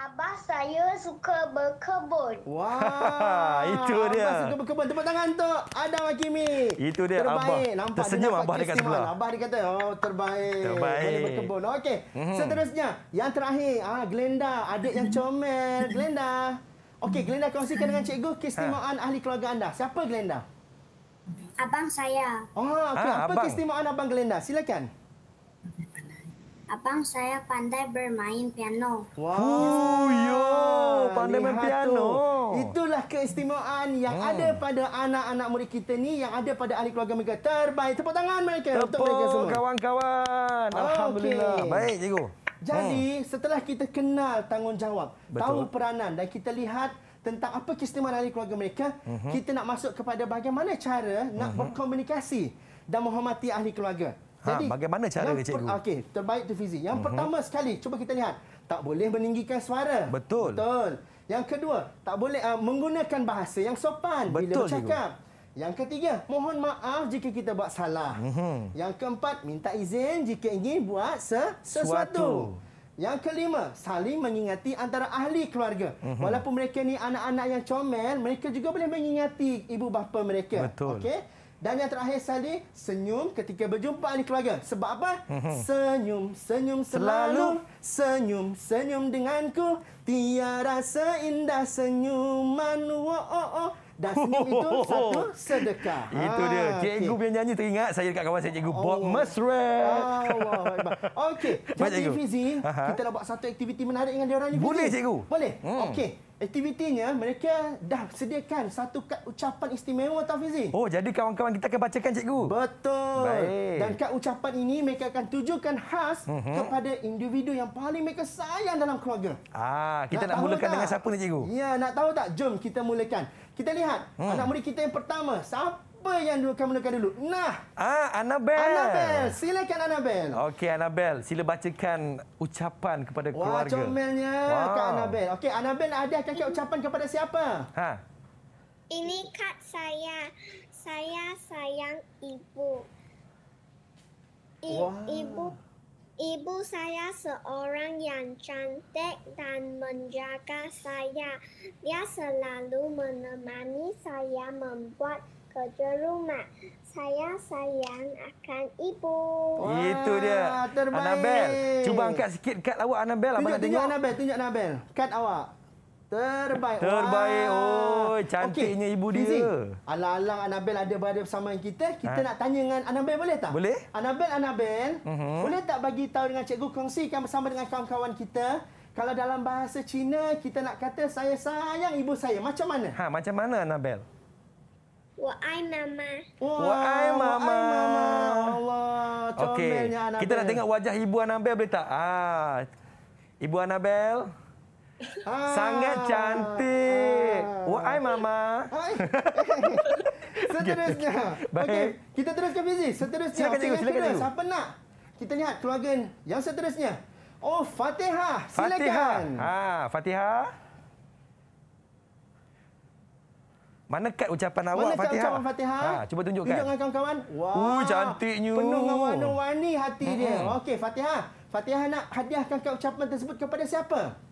Abah saya suka berkebun. Wah, itu dia. Abah suka berkebun. Tepuk tangan tu ada Hakimi. Itu dia, terbaik. Abah. Nampak Tersenyum Abah dekat sebelah. Abah dia kata, oh, terbaik. Terbaik. Boleh berkebun. Okey, hmm seterusnya. Yang terakhir, ah, Glenda. Adik yang comel. Glenda. Okey, Glenda kongsikan dengan cikgu keistimewaan ha. ahli keluarga anda. Siapa Glenda? Abang saya. Oh, ah, okay. ha, ah, apa keistimewaan abang Glenda? Silakan. Abang saya pandai bermain piano. Wow, oh, yo, pandai main piano. Tu. Itulah keistimewaan yang hmm. ada pada anak-anak murid kita ni, yang ada pada ahli keluarga mereka. Terbaik. Tepuk tangan mereka Tepuk untuk mereka semua. kawan-kawan. Alhamdulillah. Okay. Baik, cikgu. Jadi, hmm. setelah kita kenal tanggungjawab, Betul. tahu peranan dan kita lihat tentang apa keistimewaan ahli keluarga mereka, uh kita nak masuk kepada bagaimana cara nak mhm. berkomunikasi dan menghormati ahli keluarga. Ha, Jadi, bagaimana cara yang, cikgu? Okey, terbaik tu fizik. Yang uh-huh. pertama sekali, cuba kita lihat. Tak boleh meninggikan suara. Betul. Betul. Yang kedua, tak boleh uh, menggunakan bahasa yang sopan Betul, bila bercakap. Cikgu. Yang ketiga, mohon maaf jika kita buat salah. Uh-huh. Yang keempat, minta izin jika ingin buat sesuatu. Suatu. Yang kelima, saling mengingati antara ahli keluarga. Uh-huh. Walaupun mereka ni anak-anak yang comel, mereka juga boleh mengingati ibu bapa mereka. Betul. Okay. Dan yang terakhir sekali, senyum ketika berjumpa ahli keluarga. Sebab apa? Mhm. Senyum, senyum selalu. Senyum, senyum denganku. Tiada seindah senyuman. Oh, oh, oh. Dan sini itu satu sedekah. Itu ah, dia. Cikgu okay. punya nyanyi teringat saya dekat kawan saya Cikgu oh. Bob Mesra. Okey. Cikgu Fizi, kita nak buat satu aktiviti menarik dengan diorang ni. Boleh Cikgu? Boleh? Hmm. Okey. Aktivitinya mereka dah sediakan satu kad ucapan istimewa tau Fizi. Oh, jadi kawan-kawan kita akan bacakan cikgu. Betul. Baik. Dan kad ucapan ini mereka akan tujukan khas uh mhm. -huh. kepada individu yang paling mereka sayang dalam keluarga. Ah, kita nak, nak mulakan tak? dengan siapa ni cikgu? Ya, nak tahu tak? Jom kita mulakan. Kita lihat hmm. anak murid kita yang pertama. Siapa yang dulu akan menekan dulu? Nah. Ah, Anabel. Anabel, Silakan Anabel. Okey, Anabel, Sila bacakan ucapan kepada Wah, keluarga. Wah, comelnya. Wow. Kak Annabel. Okey, Annabel ada kakak ucapan kepada siapa? Ha. Ini kad saya. Saya sayang ibu. I, wow. Ibu Ibu saya seorang yang cantik dan menjaga saya. Dia selalu menemani saya membuat kerja rumah. Saya sayang akan ibu. Wah, Itu dia. Terbaik. Anabel, cuba angkat sikit kad awak Anabel. Tunjuk, tunjuk Anabel. Tunjuk Anabel. Kad awak. Terbaik. Terbaik. Oh, cantiknya okay. ibu dia. Fizi, alang-alang Anabel ada berada bersama kita. Kita ha? nak tanya dengan Anabel boleh tak? Boleh. Anabel, Anabel. Uh mhm. -huh. Boleh tak bagi tahu dengan cikgu kongsikan bersama dengan kawan-kawan kita? Kalau dalam bahasa Cina, kita nak kata saya sayang ibu saya. Macam mana? Ha, macam mana Anabel? Wa'ai mama. Wa'ai mama. Wa'ai mama. Allah. Okey. Kita nak tengok wajah ibu Anabel boleh tak? Ah, Ibu Anabel. Ah. Sangat cantik. Wah, oh, hai mama. Seterusnya. Okay. Okay. Kita teruskan busy. Seterusnya. Silakan cikgu. Silakan cikgu. Siapa nak? Kita lihat keluarga yang seterusnya. Oh, Fatihah. Silakan. Fatihah. Ha, Fatihah. Mana kad ucapan awak, Mana Fatihah? Mana kad Fatihah? Ha, cuba tunjukkan. Tunjuk dengan kawan-kawan. Wah, Ooh, cantiknya. Penuh warna-warni hati dia. Okey, Fatihah. Fatihah nak hadiahkan kad ucapan tersebut kepada Siapa?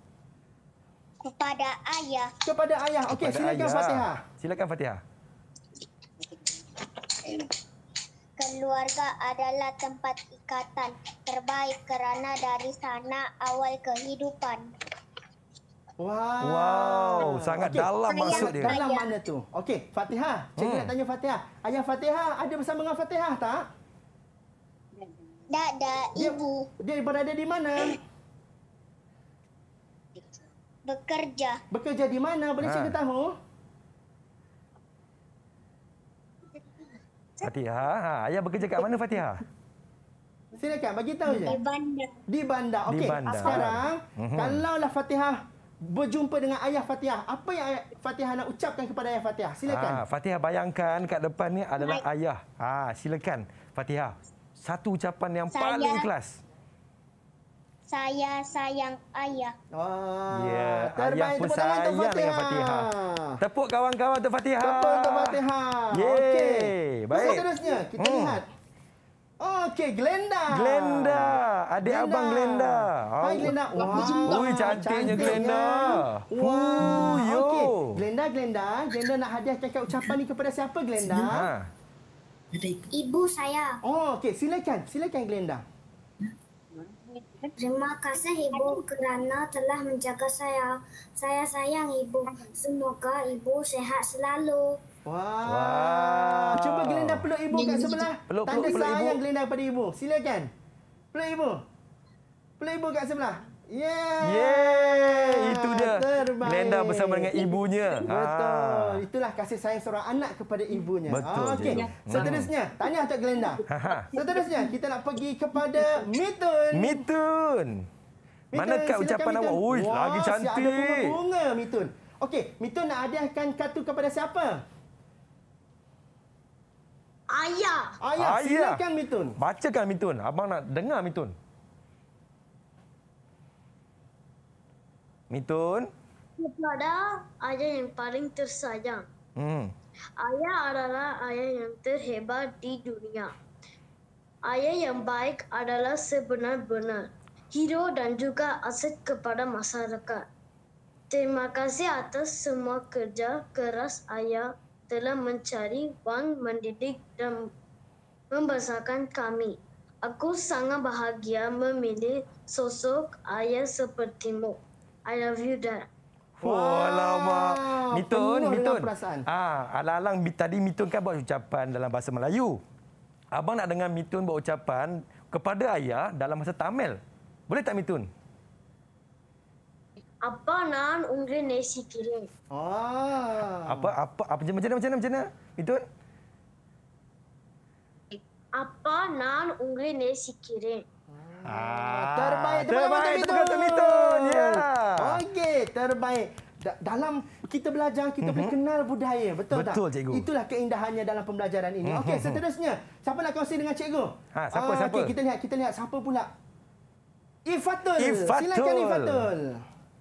kepada ayah. Kepada ayah. Okey, silakan ayah. Fatihah. Silakan Fatihah. Keluarga adalah tempat ikatan terbaik kerana dari sana awal kehidupan. Wow. wow. Sangat okay. dalam ayah maksud dia. Dalam mana tu? Okey, Fatihah. Cikgu hmm. nak tanya Fatihah. Ayah Fatihah ada bersama dengan Fatihah tak? Tak ada, ibu. Dia, dia berada di mana? Bekerja. Bekerja di mana? Boleh ha. Ah. saya tahu? Fatihah. Ha. Ayah bekerja di mana Fatihah? Silakan bagi tahu saja. Di bandar. Di bandar. Okey. Sekarang mhm. kalaulah Fatihah berjumpa dengan ayah Fatihah, apa yang ayah Fatihah nak ucapkan kepada ayah Fatihah? Silakan. Ha, ah, Fatihah bayangkan kat depan ni adalah ayah. Ha, silakan Fatihah. Satu ucapan yang Saya... paling kelas. Saya saya sayang ayah. Oh, ya. Yeah. Ayah pun sayang dengan Fatihah. Tepuk kawan-kawan untuk Fatihah. Tepuk untuk Fatihah. Yeay. Okey. Seterusnya, kita hmm. lihat. Okey, Glenda. Glenda. Adik Glenda. abang Glenda. Oh. Hai, Glenda. Wah, Ui, cantiknya cantik Glenda. Ya. Wah, okey. Glenda, Glenda. Glenda nak hadiah cakap ucapan ini kepada siapa, Glenda? Ha. Ibu saya. Oh, okey. Silakan. Silakan, Glenda. Terima kasih Ibu kerana telah menjaga saya. Saya sayang Ibu. Semoga Ibu sehat selalu. Wow. wow. Cuba Glenda peluk Ibu kat sebelah. Peluk, peluk, Tanda peluk, peluk sayang Glenda pada Ibu. Silakan. Peluk Ibu. Peluk Ibu kat sebelah. Yeah, Yeay! Itu dia. Terbaik. Glenda bersama dengan ibunya. Betul. Ha. Itulah kasih sayang seorang anak kepada ibunya. Betul. Ah, okay, Seterusnya, hmm. tanya untuk Glenda. Seterusnya, kita nak pergi kepada Mitun. Mitun. Mana kat ucapan awak? Ui, Wah, lagi cantik. Si ada bunga, bunga Mitun. Okey, Mitun nak hadiahkan kartu kepada siapa? Ayah. Ayah, silakan Mitun. Bacakan Mitun. Abang nak dengar Mitun. Mitun. Kepada ayah yang paling tersayang. Hmm. Ayah adalah ayah yang terhebat di dunia. Ayah yang baik adalah sebenar-benar hero dan juga aset kepada masyarakat. Terima kasih atas semua kerja keras ayah telah mencari wang mendidik dan membesarkan kami. Aku sangat bahagia memilih sosok ayah sepertimu. I love you dad. Wah, oh, lama. Mitun, Mitun. Ah, alang-alang tadi Mitun kan buat ucapan dalam bahasa Melayu. Abang nak dengar Mitun buat ucapan kepada ayah dalam bahasa Tamil. Boleh tak Mitun? Apa nan ungri nesi kire? Ah. Apa apa apa macam mana macam mana macam mana? Mitun. Apa nan ungri nesi kire? Ah, terbaik terbaik tepuk tangan Mito. Ya. Okey, terbaik. Dalam kita belajar, kita mm-hmm. boleh mhm. kenal budaya. Betul, Betul tak? Betul, cikgu. Itulah keindahannya dalam pembelajaran ini. Mm-hmm. Okey, mhm, mhm. seterusnya. Siapa nak kongsi dengan cikgu? Ha, siapa, uh, siapa? Okay, kita lihat, kita lihat siapa pula. Ifatul. Ifatul. Silakan Ifatul.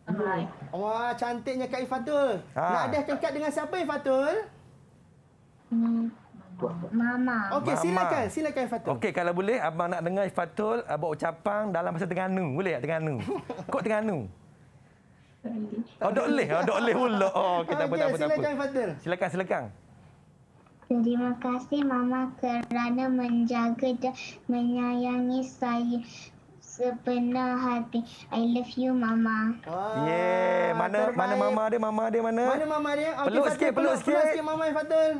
Hai. Wah, cantiknya Kak Ifatul. Ha. Nak ada tingkat dengan siapa, Ifatul? Hmm, tu abang. Mama. Okey, silakan, silakan Fatul. Okey, kalau boleh abang nak dengar Fatul ah, buat ucapan dalam bahasa Terengganu. Boleh tak Terengganu? Kok Terengganu? Oh, dok leh, dok leh pula. Oh, kita okay, apa-apa. Okay, silakan Fatul. Silakan, silakan. Terima kasih Mama kerana menjaga dan menyayangi saya sepenuh hati. I love you Mama. Oh, ah, yeah, mana terbaik. mana Mama dia, Mama dia mana? Mana Mama dia? Okay, peluk, Fatul, sikit, peluk, peluk sikit, peluk sikit Mama Fatul.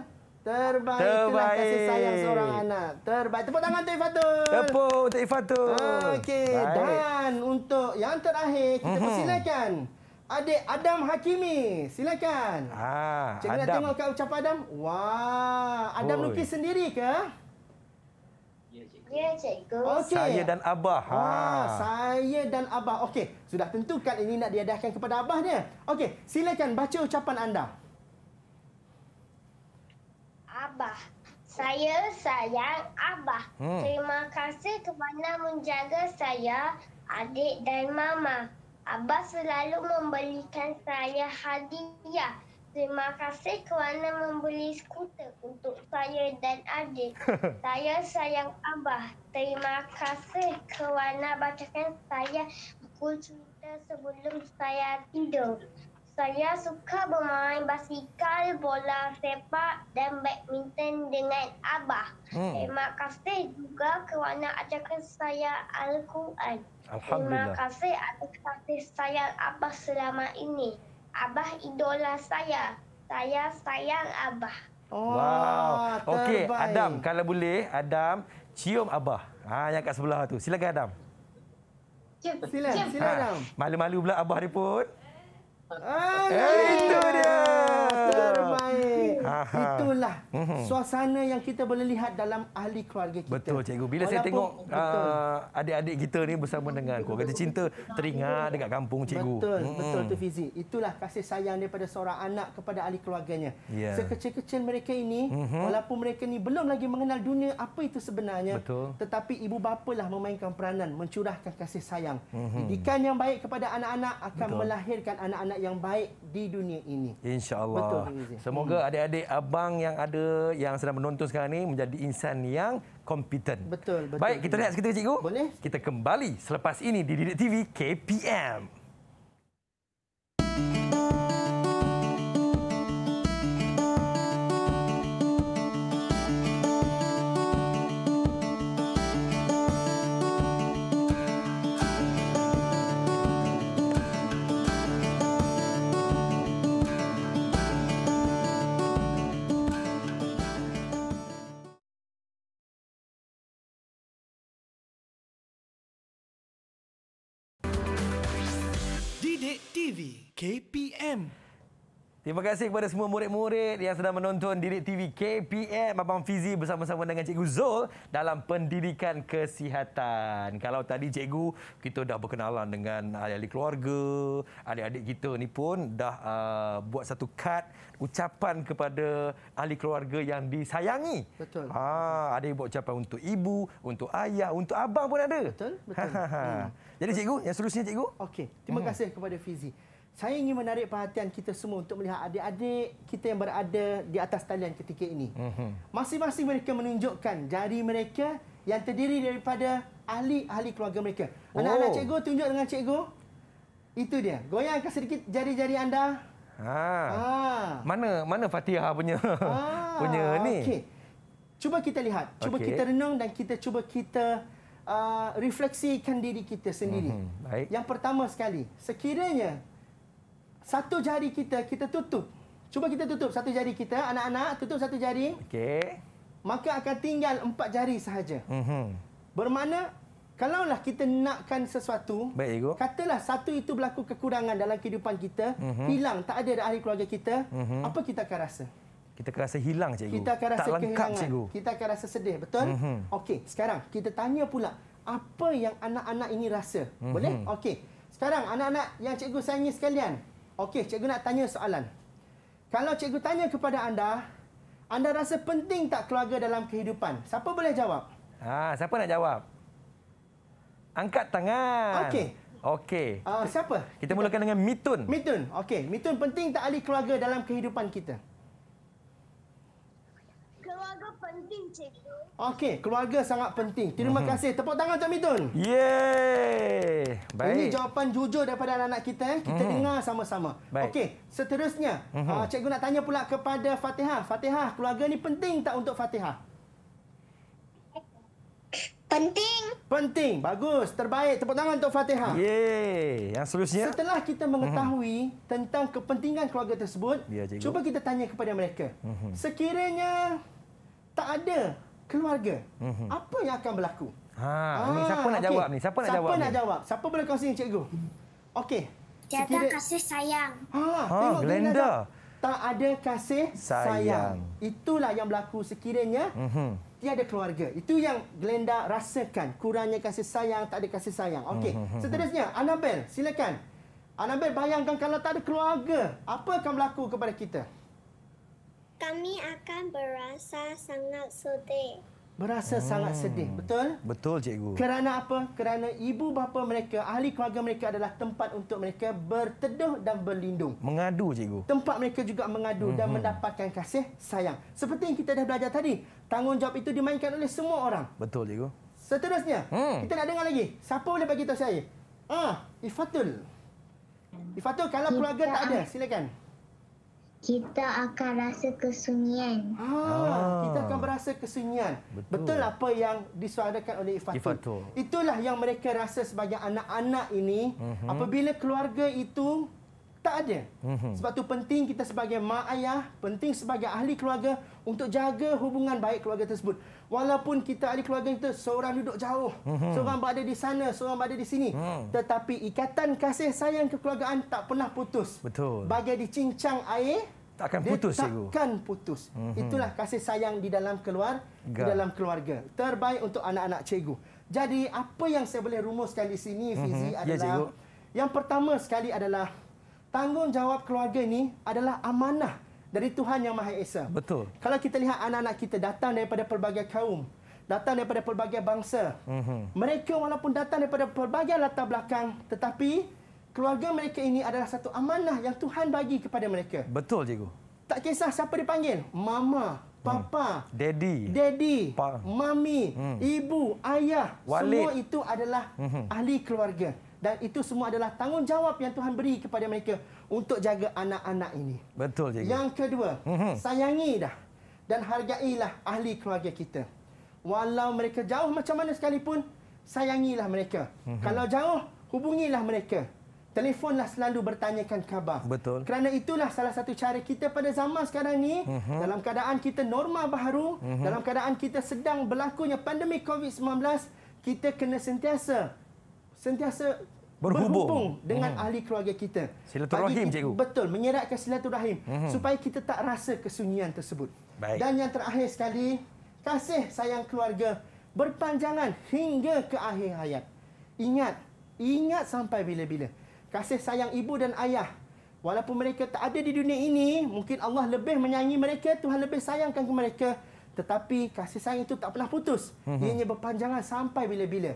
Terbaik. Terbaik. Itulah kasih sayang seorang anak. Terbaik. Tepuk tangan untuk Ifatul. Tepuk untuk Ifatul. Okey. Dan untuk yang terakhir, kita mm -hmm. persilakan. Adik Adam Hakimi. Silakan. Ah, Cikgu Adam. nak tengok ke ucapan Adam? Wah, Adam Oi. lukis sendiri ke? Ya, Cikgu. Ya, okay. Saya dan Abah. Ha. Wah, saya dan Abah. Okey, sudah tentukan ini nak diadakan kepada Abahnya. Okey, silakan baca ucapan anda. Abah. Saya sayang Abah. Hmm. Terima kasih kerana menjaga saya, adik dan mama. Abah selalu membelikan saya hadiah. Terima kasih kerana membeli skuter untuk saya dan adik. saya sayang Abah. Terima kasih kerana bacakan saya buku cerita sebelum saya tidur. Saya suka bermain basikal, bola sepak dan badminton dengan Abah. Hmm. Terima kasih juga kerana ajarkan saya Al-Quran. Terima kasih atas kasih saya Abah selama ini. Abah idola saya. Saya sayang Abah. Oh, wow. Okey, Adam kalau boleh, Adam cium Abah. Ha, yang kat sebelah tu. Silakan Adam. Cium. Sila, sila Adam. Ha, malu-malu pula Abah dia pun. Ah, eh, ya. itu dia. Ha, ha. Itulah mhm. suasana yang kita boleh lihat dalam ahli keluarga kita. Betul, cikgu. Bila Walaupun, saya tengok ah, adik-adik kita ni bersama dengan keluarga kata cinta teringat dekat kampung cikgu. Betul, hmm. betul tu Fizi. Itulah kasih sayang daripada seorang anak kepada ahli keluarganya. Yeah. Sekecil-kecil mereka ini, uh-huh. walaupun mereka ni belum lagi mengenal dunia apa itu sebenarnya, betul. tetapi ibu bapalah memainkan peranan mencurahkan kasih sayang. Uh-huh. Didikan yang baik kepada anak-anak akan betul. melahirkan anak-anak yang baik di dunia ini. InsyaAllah. Semoga hmm. adik-adik abang yang ada yang sedang menonton sekarang ini menjadi insan yang kompeten. Betul, betul. Baik, kita lihat seketika, cikgu. Boleh. Kita kembali selepas ini di Didik TV KPM. KPM. Terima kasih kepada semua murid-murid yang sedang menonton Direk TV KPM Abang Fizi bersama-sama dengan Cikgu Zul dalam pendidikan kesihatan. Kalau tadi Cikgu kita dah berkenalan dengan ahli keluarga, adik-adik kita ni pun dah uh, buat satu kad ucapan kepada ahli keluarga yang disayangi. Betul. Ha, ada yang buat ucapan untuk ibu, untuk ayah, untuk abang pun ada. Betul, betul. hmm. Jadi Cikgu, yang seterusnya Cikgu. Okey, terima hmm. kasih kepada Fizi saya ingin menarik perhatian kita semua untuk melihat adik-adik kita yang berada di atas talian ketika ini. Mhm. Masing-masing mereka menunjukkan jari mereka yang terdiri daripada ahli-ahli keluarga mereka. Anak-anak oh. cikgu tunjuk dengan cikgu. Itu dia. Goyangkan sedikit jari-jari anda. Ha. ha. Mana mana fatiha punya ha. punya ni. Okay, Cuba kita lihat, cuba okay. kita renung dan kita cuba kita uh, refleksikan diri kita sendiri. Mm-hmm. Baik. Yang pertama sekali, sekiranya satu jari kita kita tutup. Cuba kita tutup satu jari kita, anak-anak tutup satu jari. Okey. Maka akan tinggal empat jari sahaja. Mm-hmm. Bermakna kalaulah kita nakkan sesuatu, Baik, katalah satu itu berlaku kekurangan dalam kehidupan kita, mm-hmm. hilang, tak ada ahli keluarga kita, mm-hmm. apa kita akan rasa? Kita akan rasa hilang, Cikgu. Kita akan rasa tak lengkap, kehilangan. Cikgu. Kita akan rasa sedih, betul? Mm-hmm. Okey, sekarang kita tanya pula apa yang anak-anak ini rasa. Mm-hmm. Boleh? Okey. Sekarang anak-anak yang Cikgu sayangi sekalian, Okey, cikgu nak tanya soalan. Kalau cikgu tanya kepada anda, anda rasa penting tak keluarga dalam kehidupan? Siapa boleh jawab? Ha, siapa nak jawab? Angkat tangan. Okey. Okey. Uh, siapa? Kita mulakan dengan Mitun. Mitun. Okey. Mitun penting tak ahli keluarga dalam kehidupan kita? Okey, keluarga sangat penting. Terima mm-hmm. kasih. Tepuk tangan Cik Mitun. baik. Ini jawapan jujur daripada anak-anak kita. Eh. Kita mm-hmm. dengar sama-sama. Okey, seterusnya. Mm-hmm. Uh, cikgu nak tanya pula kepada Fatihah. Fatihah, keluarga ni penting tak untuk Fatihah? Penting. Penting. Bagus. Terbaik. Tepuk tangan untuk Fatihah. Yeay. Yang seterusnya. Setelah kita mengetahui mm-hmm. tentang kepentingan keluarga tersebut, ya, cuba kita tanya kepada mereka. Mm-hmm. Sekiranya tak ada keluarga, hmm apa yang akan berlaku? Ha, ha ni siapa ah, nak okay. jawab ni? Siapa nak siapa jawab? Siapa nak ni? jawab? Siapa boleh kongsi ni cikgu? Okey. Tiada kasih sayang. Ha, ha tengok Glenda. Tak ada kasih sayang. sayang. Itulah yang berlaku sekiranya mm-hmm. tiada keluarga. Itu yang Glenda rasakan. Kurangnya kasih sayang, tak ada kasih sayang. Okey. Mm-hmm. Seterusnya, Annabel, silakan. Annabel bayangkan kalau tak ada keluarga, apa akan berlaku kepada kita? kami akan berasa sangat sedih. Berasa hmm. sangat sedih, betul? Betul, cikgu. Kerana apa? Kerana ibu bapa mereka, ahli keluarga mereka adalah tempat untuk mereka berteduh dan berlindung. Mengadu, cikgu. Tempat mereka juga mengadu hmm. dan mendapatkan kasih sayang. Seperti yang kita dah belajar tadi, tanggungjawab itu dimainkan oleh semua orang. Betul, cikgu. Seterusnya, hmm. kita nak dengar lagi. Siapa boleh bagi tahu saya? Ah, Ifatul. Ifatul, kalau keluarga tak ada, silakan kita akan rasa kesunyian. Ah, ah. kita akan berasa kesunyian. Betul. Betul apa yang disuarakan oleh Ifatul. Itulah yang mereka rasa sebagai anak-anak ini mm -hmm. apabila keluarga itu tak ada. Mhm. Sebab tu penting kita sebagai mak ayah, penting sebagai ahli keluarga untuk jaga hubungan baik keluarga tersebut. Walaupun kita ahli keluarga kita seorang duduk jauh, mhm. seorang berada di sana, seorang berada di sini. Mhm. Tetapi ikatan kasih sayang kekeluargaan tak pernah putus. Betul. Bagai dicincang air, tak akan putus. Dia takkan cikgu. putus. Itulah kasih sayang di dalam keluar, di dalam keluarga. Terbaik untuk anak-anak cikgu. Jadi apa yang saya boleh rumuskan di sini, Fizi, ya, adalah... Ya, Yang pertama sekali adalah tanggungjawab keluarga ni adalah amanah dari Tuhan Yang Maha Esa. Betul. Kalau kita lihat anak-anak kita datang daripada pelbagai kaum, datang daripada pelbagai bangsa. Mm-hmm. Mereka walaupun datang daripada pelbagai latar belakang, tetapi keluarga mereka ini adalah satu amanah yang Tuhan bagi kepada mereka. Betul, cikgu. Tak kisah siapa dipanggil, mama, hmm. papa, daddy, daddy, mami, mm. ibu, ayah, Walid. semua itu adalah hmm ahli keluarga dan itu semua adalah tanggungjawab yang Tuhan beri kepada mereka untuk jaga anak-anak ini. Betul cikgu. Yang kedua, mm-hmm. sayangi dah dan hargailah ahli keluarga kita. Walau mereka jauh macam mana sekalipun, sayangilah mereka. Mm-hmm. Kalau jauh, hubungilah mereka. Teleponlah selalu bertanyakan khabar. Betul. Kerana itulah salah satu cara kita pada zaman sekarang ni uh-huh. dalam keadaan kita normal baru, uh-huh. dalam keadaan kita sedang berlakunya pandemik COVID-19, kita kena sentiasa sentiasa berhubung, berhubung dengan hmm. ahli keluarga kita. Silaturahim kita, cikgu. Betul, menyeratkan silaturahim hmm. supaya kita tak rasa kesunyian tersebut. Baik. Dan yang terakhir sekali, kasih sayang keluarga berpanjangan hingga ke akhir hayat. Ingat, ingat sampai bila-bila. Kasih sayang ibu dan ayah walaupun mereka tak ada di dunia ini, mungkin Allah lebih menyayangi mereka, Tuhan lebih sayangkan ke mereka. Tetapi kasih sayang itu tak pernah putus. Hmm. Ianya berpanjangan sampai bila-bila.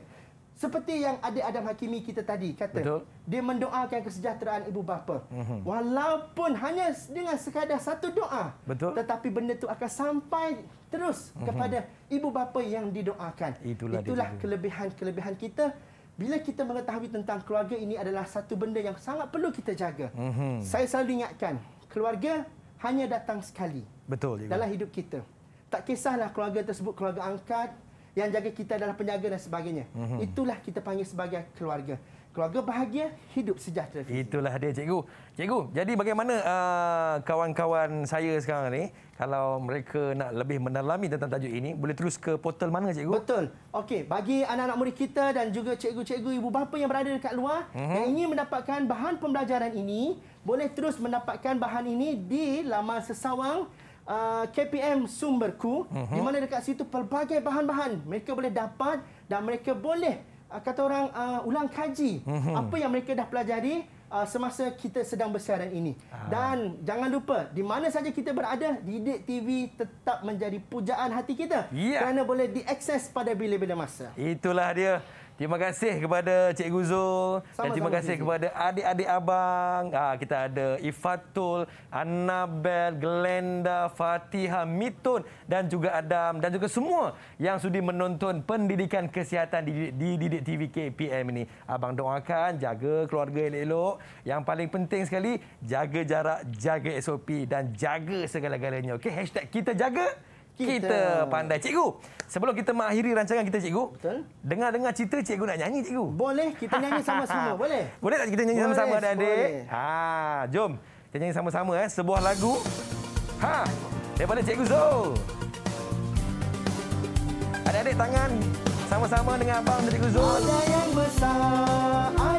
Seperti yang adik Adam Hakimi kita tadi kata. Betul. Dia mendoakan kesejahteraan ibu bapa. Mm -hmm. Walaupun hanya dengan sekadar satu doa. Betul. Tetapi benda itu akan sampai terus mm -hmm. kepada ibu bapa yang didoakan. Itulah itulah kelebihan-kelebihan kita. Bila kita mengetahui tentang keluarga ini adalah satu benda yang sangat perlu kita jaga. Mm -hmm. Saya selalu ingatkan, keluarga hanya datang sekali. Betul. Dalam hidup kita. Tak kisahlah keluarga tersebut, keluarga angkat, yang jaga kita adalah penjaga dan sebagainya. Mm-hmm. Itulah kita panggil sebagai keluarga. Keluarga bahagia, hidup sejahtera. Fizi. Itulah dia cikgu. Cikgu, jadi bagaimana uh, kawan-kawan saya sekarang ni kalau mereka nak lebih mendalami tentang tajuk ini, boleh terus ke portal mana cikgu? Betul. Okey, bagi anak-anak murid kita dan juga cikgu-cikgu ibu bapa yang berada dekat luar mm-hmm. yang ingin mendapatkan bahan pembelajaran ini, boleh terus mendapatkan bahan ini di laman sesawang uh, KPM sumberku uh-huh. di mhm. mana dekat situ pelbagai bahan-bahan mereka boleh dapat dan mereka boleh uh, kata orang uh, ulang kaji uh-huh. apa yang mereka dah pelajari uh, semasa kita sedang bersiaran ini. Uh-huh. Dan jangan lupa di mana saja kita berada Didik TV tetap menjadi pujaan hati kita yeah. kerana boleh diakses pada bila-bila masa. Itulah dia. Terima kasih kepada Cik Guzul sama, dan terima kasih kepada adik-adik abang. Ha, kita ada Ifatul, Annabel, Glenda, Fatiha, Mitun dan juga Adam dan juga semua yang sudi menonton pendidikan kesihatan di, di Didik TV KPM ini. Abang doakan jaga keluarga elok-elok. Yang paling penting sekali jaga jarak, jaga SOP dan jaga segala-galanya. Okey, hashtag kita jaga kita. kita pandai. Cikgu, sebelum kita mengakhiri rancangan kita, Cikgu. Dengar-dengar cerita, Cikgu nak nyanyi, Cikgu. Boleh, kita nyanyi sama-sama. Boleh? Boleh tak kita nyanyi sama-sama, adik, adik Ha, jom. Kita nyanyi sama-sama, eh. sebuah lagu. Ha, daripada Cikgu Zul. Adik-adik, tangan sama-sama dengan Abang dan Cikgu Zul. Ada yang besar,